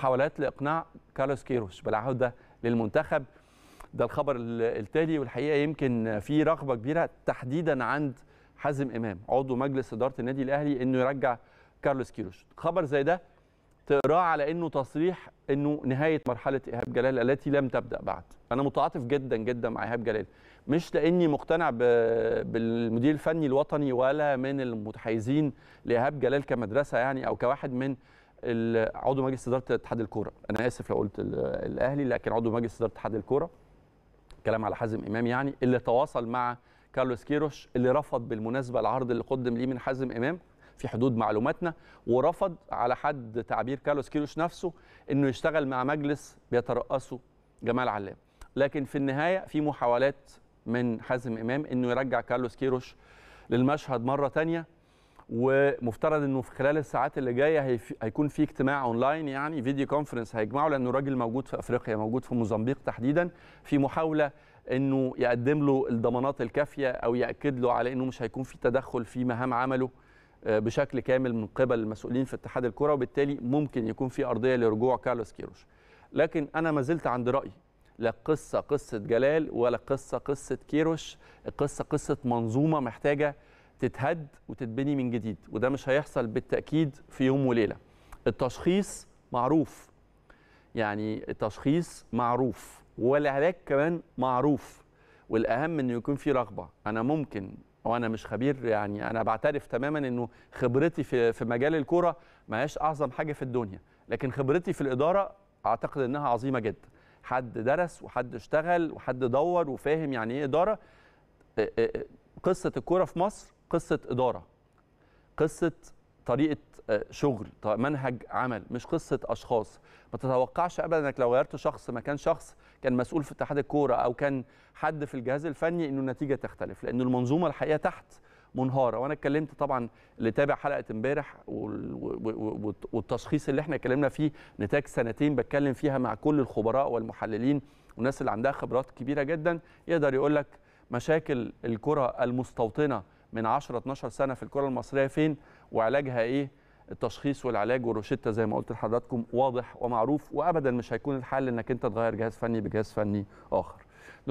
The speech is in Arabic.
محاولات لاقناع كارلوس كيروش بالعوده للمنتخب ده الخبر التالي والحقيقه يمكن في رغبه كبيره تحديدا عند حازم امام عضو مجلس اداره النادي الاهلي انه يرجع كارلوس كيروش خبر زي ده تقراه على انه تصريح انه نهايه مرحله ايهاب جلال التي لم تبدا بعد انا متعاطف جدا جدا مع ايهاب جلال مش لاني مقتنع بالمدير الفني الوطني ولا من المتحيزين لايهاب جلال كمدرسه يعني او كواحد من عضو مجلس اداره اتحاد الكوره انا اسف لو قلت الاهلي لكن عضو مجلس اداره اتحاد الكوره كلام على حازم امام يعني اللي تواصل مع كارلوس كيروش اللي رفض بالمناسبه العرض اللي قدم ليه من حازم امام في حدود معلوماتنا ورفض على حد تعبير كارلوس كيروش نفسه انه يشتغل مع مجلس بيترأسه جمال علام لكن في النهايه في محاولات من حازم امام انه يرجع كارلوس كيروش للمشهد مره ثانيه ومفترض انه في خلال الساعات اللي جايه هيكون في اجتماع اونلاين يعني فيديو كونفرنس هيجمعه لانه الراجل موجود في افريقيا موجود في موزمبيق تحديدا في محاوله انه يقدم له الضمانات الكافيه او ياكد له على انه مش هيكون في تدخل في مهام عمله آه، بشكل كامل من قبل المسؤولين في اتحاد الكره وبالتالي ممكن يكون في ارضيه لرجوع كارلوس كيروش لكن انا ما زلت عند رايي لا قصه قصه جلال ولا قصه قصه كيروش القصه قصه منظومه محتاجه تتهد وتتبني من جديد وده مش هيحصل بالتاكيد في يوم وليله التشخيص معروف يعني التشخيص معروف والعلاج كمان معروف والاهم انه يكون في رغبه انا ممكن وانا مش خبير يعني انا بعترف تماما انه خبرتي في في مجال الكوره ما هياش اعظم حاجه في الدنيا لكن خبرتي في الاداره اعتقد انها عظيمه جدا حد درس وحد اشتغل وحد دور وفاهم يعني ايه اداره قصه الكوره في مصر قصه اداره قصه طريقه آه، شغل منهج عمل مش قصه اشخاص ما تتوقعش ابدا انك لو غيرت شخص مكان شخص كان مسؤول في اتحاد الكوره او كان حد في الجهاز الفني انه النتيجه تختلف لان المنظومه الحقيقه تحت منهاره وانا اتكلمت طبعا اللي تابع حلقه امبارح والتشخيص اللي احنا اتكلمنا فيه نتاج سنتين بتكلم فيها مع كل الخبراء والمحللين والناس اللي عندها خبرات كبيره جدا يقدر يقول لك مشاكل الكره المستوطنه من 10 12 سنه في الكره المصريه فين وعلاجها ايه التشخيص والعلاج والروشته زي ما قلت لحضراتكم واضح ومعروف وابدا مش هيكون الحل انك انت تغير جهاز فني بجهاز فني اخر